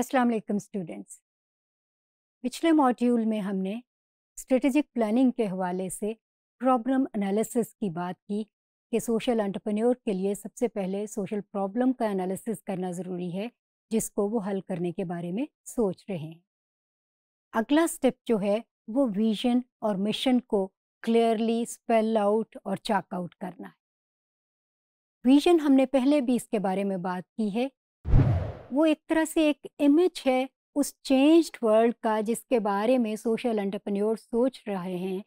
अस्सलाम वालेकुम स्टूडेंट्स पिछले मॉड्यूल में हमने स्ट्रेटजिक प्लानिंग के हवाले से प्रॉब्लम एनालिसिस की बात की कि सोशल एंटरप्रेन्योर के लिए सबसे पहले सोशल प्रॉब्लम का एनालिसिस करना ज़रूरी है जिसको वो हल करने के बारे में सोच रहे हैं अगला स्टेप जो है वो विजन और मिशन को क्लियरली स्पेल आउट और चाक आउट करना है विजन हमने पहले भी इसके बारे में बात की है वो एक तरह से एक इमेज है उस चेंज्ड वर्ल्ड का जिसके बारे में सोशल एंटरप्रेन्योर सोच रहे हैं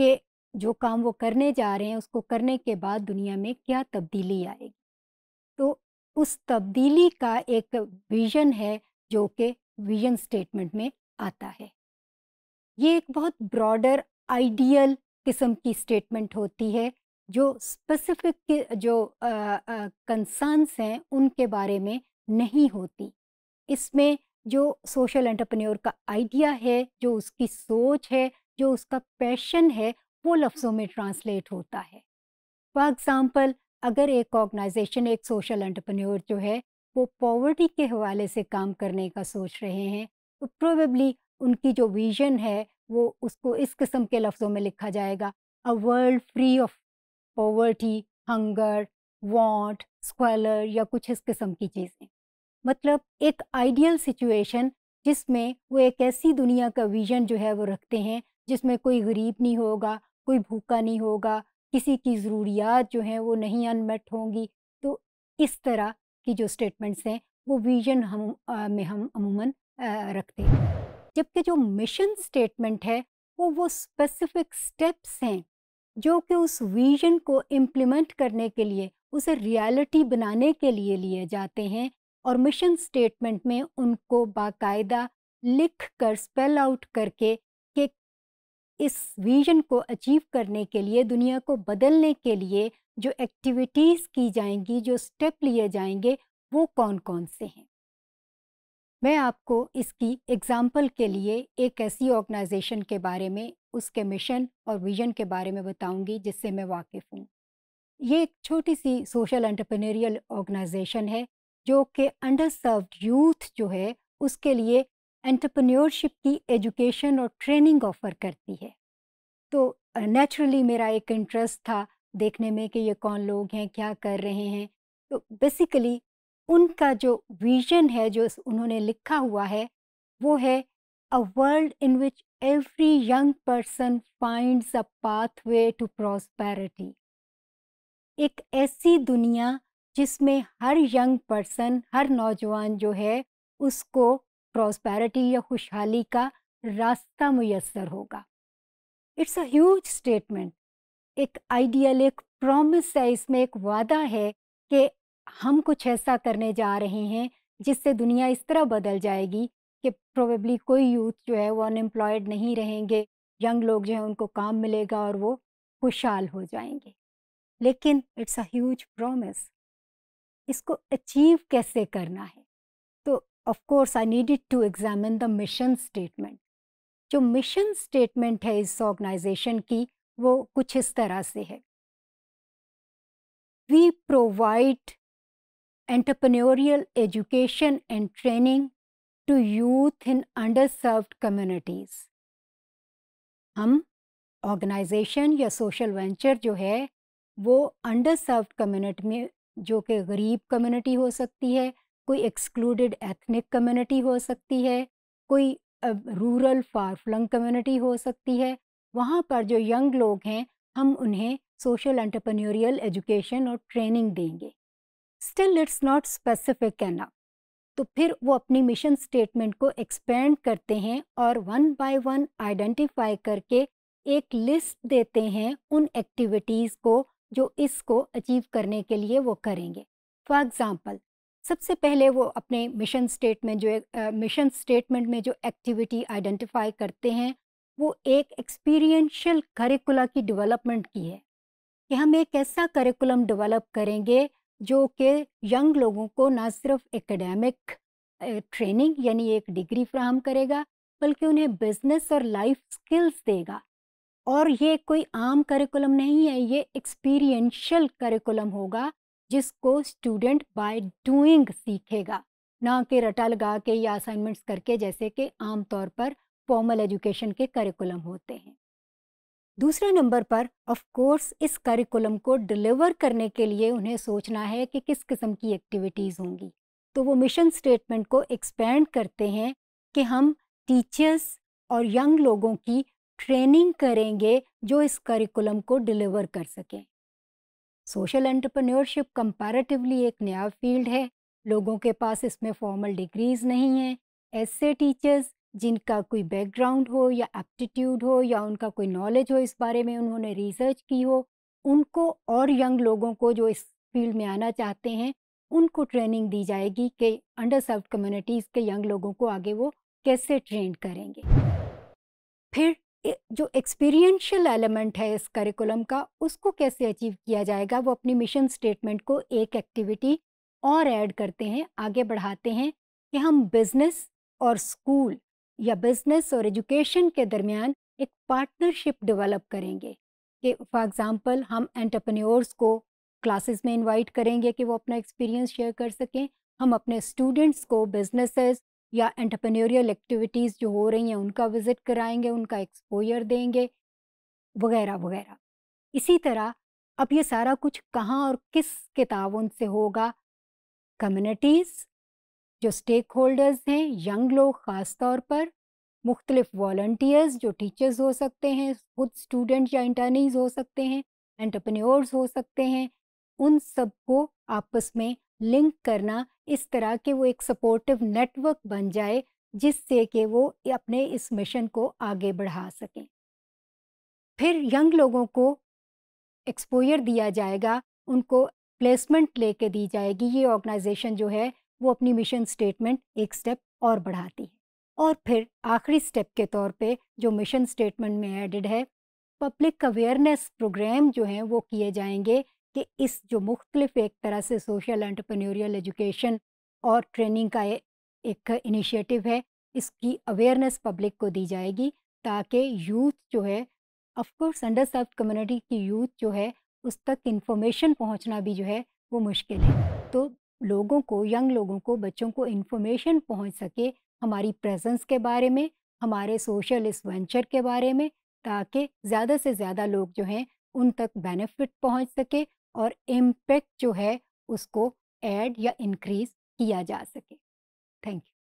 कि जो काम वो करने जा रहे हैं उसको करने के बाद दुनिया में क्या तब्दीली आएगी तो उस तब्दीली का एक विजन है जो कि विजन स्टेटमेंट में आता है ये एक बहुत ब्रॉडर आइडियल किस्म की स्टेटमेंट होती है जो स्पेसिफिक जो कंसर्न्स हैं उनके बारे में नहीं होती इसमें जो सोशल एंटरप्रेन्योर का आइडिया है जो उसकी सोच है जो उसका पैशन है वो लफ्ज़ों में ट्रांसलेट होता है फॉर एग्ज़ाम्पल अगर एक ऑर्गेनाइजेशन एक सोशल एंटरप्रेन्योर जो है वो पॉवर्टी के हवाले से काम करने का सोच रहे हैं तो प्रोबेबली उनकी जो विजन है वो उसको इस किस्म के लफ्ज़ों में लिखा जाएगा a world free of poverty hunger want squalor या कुछ इस किस्म की चीज़ें मतलब एक आइडियल सिचुएशन जिसमें वो एक ऐसी दुनिया का विजन जो है वो रखते हैं जिसमें कोई गरीब नहीं होगा कोई भूखा नहीं होगा किसी की ज़रूरियात जो हैं वो नहीं अनमेट होंगी तो इस तरह की जो स्टेटमेंट्स हैं वो विजन हम आ, में हम अमूमन रखते हैं जबकि जो मिशन स्टेटमेंट है वो वो स्पेसिफिक स्टेप्स हैं जो कि उस विजन को इम्प्लीमेंट करने के लिए उसे रियलिटी बनाने के लिए लिए जाते हैं और मिशन स्टेटमेंट में उनको बाकायदा लिख कर स्पेल आउट करके कि इस विजन को अचीव करने के लिए दुनिया को बदलने के लिए जो एक्टिविटीज़ की जाएंगी जो स्टेप लिए जाएंगे वो कौन कौन से हैं मैं आपको इसकी एग्ज़ाम्पल के लिए एक ऐसी ऑर्गेनाइजेशन के बारे में उसके मिशन और विजन के बारे में बताऊंगी जिससे मैं वाकिफ़ हूँ ये एक छोटी सी सोशल एंटरप्रेन्योरियल ऑर्गेनाइजेशन है जो कि अंडर यूथ जो है उसके लिए एंटरप्रेन्योरशिप की एजुकेशन और ट्रेनिंग ऑफर करती है तो नेचुरली मेरा एक इंटरेस्ट था देखने में कि ये कौन लोग हैं क्या कर रहे हैं तो बेसिकली उनका जो विजन है जो उन्होंने लिखा हुआ है वो है a world in which every young person finds a pathway to prosperity एक ऐसी दुनिया जिसमें हर यंग पर्सन हर नौजवान जो है उसको प्रॉस्पैरिटी या खुशहाली का रास्ता मैसर होगा इट्स अ ह्यूज स्टेटमेंट एक आइडियल एक प्रॉमिस है इसमें एक वादा है कि हम कुछ ऐसा करने जा रहे हैं जिससे दुनिया इस तरह बदल जाएगी कि प्रोबेबली कोई यूथ जो है वो अनएम्प्लॉयड नहीं रहेंगे यंग लोग जो हैं उनको काम मिलेगा और वो खुशहाल हो जाएंगे लेकिन इट्स अ ह्यूज प्रॉमिस इसको अचीव कैसे करना है तो of course I needed to examine the mission statement जो मिशन स्टेटमेंट है इस ऑर्गेनाइजेशन की वो कुछ इस तरह से है we provide education and training to youth in under underserved communities हम ऑर्गेनाइजेशन या सोशल वेंचर जो है वो अंडर सर्व कम्युनिटी में जो कि गरीब कम्युनिटी हो सकती है कोई एक्सक्लूडेड एथनिक कम्युनिटी हो सकती है कोई रूरल फार फ्लंग कम्युनिटी हो सकती है वहाँ पर जो यंग लोग हैं हम उन्हें सोशल एंटरप्रेन्योरियल एजुकेशन और ट्रेनिंग देंगे स्टिल इट्स नॉट स्पेसिफिक कहना तो फिर वो अपनी मिशन स्टेटमेंट को एक्सपेंड करते हैं और वन बाय वन आइडेंटिफाई करके एक लिस्ट देते हैं उन एक्टिविटीज़ को जो इसको अचीव करने के लिए वो करेंगे फॉर एग्ज़ाम्पल सबसे पहले वो अपने मिशन स्टेटमेंट जो मिशन स्टेटमेंट में जो एक्टिविटी आइडेंटिफाई करते हैं वो एक एक्सपीरियंशियल करिकुला की डेवलपमेंट की है कि हम एक ऐसा करिकुलम डेवलप करेंगे जो कि यंग लोगों को ना सिर्फ एकेडमिक ट्रेनिंग यानी एक डिग्री फ्राहम करेगा बल्कि उन्हें बिजनेस और लाइफ स्किल्स देगा और ये कोई आम करिकुलम नहीं है ये एक्सपीरियंशियल करिकुलम होगा जिसको स्टूडेंट बाय डूइंग सीखेगा ना कि रटा लगा के या असाइनमेंट्स करके जैसे कि आमतौर पर फॉर्मल एजुकेशन के करिकुलम होते हैं दूसरे नंबर पर ऑफ कोर्स इस करिकुलम को डिलीवर करने के लिए उन्हें सोचना है कि किस किस्म की एक्टिविटीज़ होंगी तो वो मिशन स्टेटमेंट को एक्सपेंड करते हैं कि हम टीचर्स और यंग लोगों की ट्रेनिंग करेंगे जो इस करिकुलम को डिलीवर कर सकें सोशल एंटरप्रेन्योरशिप कंपैरेटिवली एक नया फील्ड है लोगों के पास इसमें फॉर्मल डिग्रीज नहीं हैं ऐसे टीचर्स जिनका कोई बैकग्राउंड हो या एप्टीट्यूड हो या उनका कोई नॉलेज हो इस बारे में उन्होंने रिसर्च की हो उनको और यंग लोगों को जो इस फील्ड में आना चाहते हैं उनको ट्रेनिंग दी जाएगी कि अंडर सर्व कम्युनिटीज़ के यंग लोगों को आगे वो कैसे ट्रेन करेंगे फिर जो एक्सपीरियंशियल एलिमेंट है इस करिकुलम का उसको कैसे अचीव किया जाएगा वो अपनी मिशन स्टेटमेंट को एक एक्टिविटी और ऐड करते हैं आगे बढ़ाते हैं कि हम बिजनेस और स्कूल या बिजनेस और एजुकेशन के दरमियान एक पार्टनरशिप डेवलप करेंगे कि फॉर एग्ज़ाम्पल हम एंटरप्रेन्योर्स को क्लासेस में इनवाइट करेंगे कि वो अपना एक्सपीरियंस शेयर कर सकें हम अपने स्टूडेंट्स को बिजनेसेस या एंटरप्रेन्योरियल एक्टिविटीज़ जो हो रही हैं उनका विज़िट कराएंगे उनका एक्सपोजर देंगे वगैरह वगैरह इसी तरह अब ये सारा कुछ कहाँ और किस के ताउन से होगा कम्युनिटीज़ जो स्टेक होल्डर्स हैं यंग लोग ख़ास तौर पर मुख्तलिफ वॉल्टियर्स जो टीचर्स हो सकते हैं खुद स्टूडेंट या इंटर्नीज हो सकते हैं एंटरप्रेन्योर्स हो सकते हैं उन सबको आपस में लिंक करना इस तरह के वो एक सपोर्टिव नेटवर्क बन जाए जिससे कि वो अपने इस मिशन को आगे बढ़ा सकें फिर यंग लोगों को एक्सपोजर दिया जाएगा उनको प्लेसमेंट लेके दी जाएगी ये ऑर्गेनाइजेशन जो है वो अपनी मिशन स्टेटमेंट एक स्टेप और बढ़ाती है और फिर आखिरी स्टेप के तौर पे जो मिशन स्टेटमेंट में एडेड है पब्लिक अवेयरनेस प्रोग्राम जो हैं वो किए जाएंगे कि इस जो मुख्तलिफ एक तरह से सोशल एंटरप्रेन्योरियल एजुकेशन और ट्रेनिंग का एक इनिशिएटिव है इसकी अवेयरनेस पब्लिक को दी जाएगी ताकि यूथ जो है ऑफकोर्स अंडर सर्व कम्युनिटी की यूथ जो है उस तक इन्फॉर्मेशन पहुंचना भी जो है वो मुश्किल है तो लोगों को यंग लोगों को बच्चों को इन्फॉर्मेशन पहुंच सके हमारी प्रेजेंस के बारे में हमारे सोशल इस वेंचर के बारे में ताकि ज़्यादा से ज़्यादा लोग जो हैं उन तक बेनिफिट पहुंच सके और इम्पैक्ट जो है उसको ऐड या इंक्रीज किया जा सके थैंक यू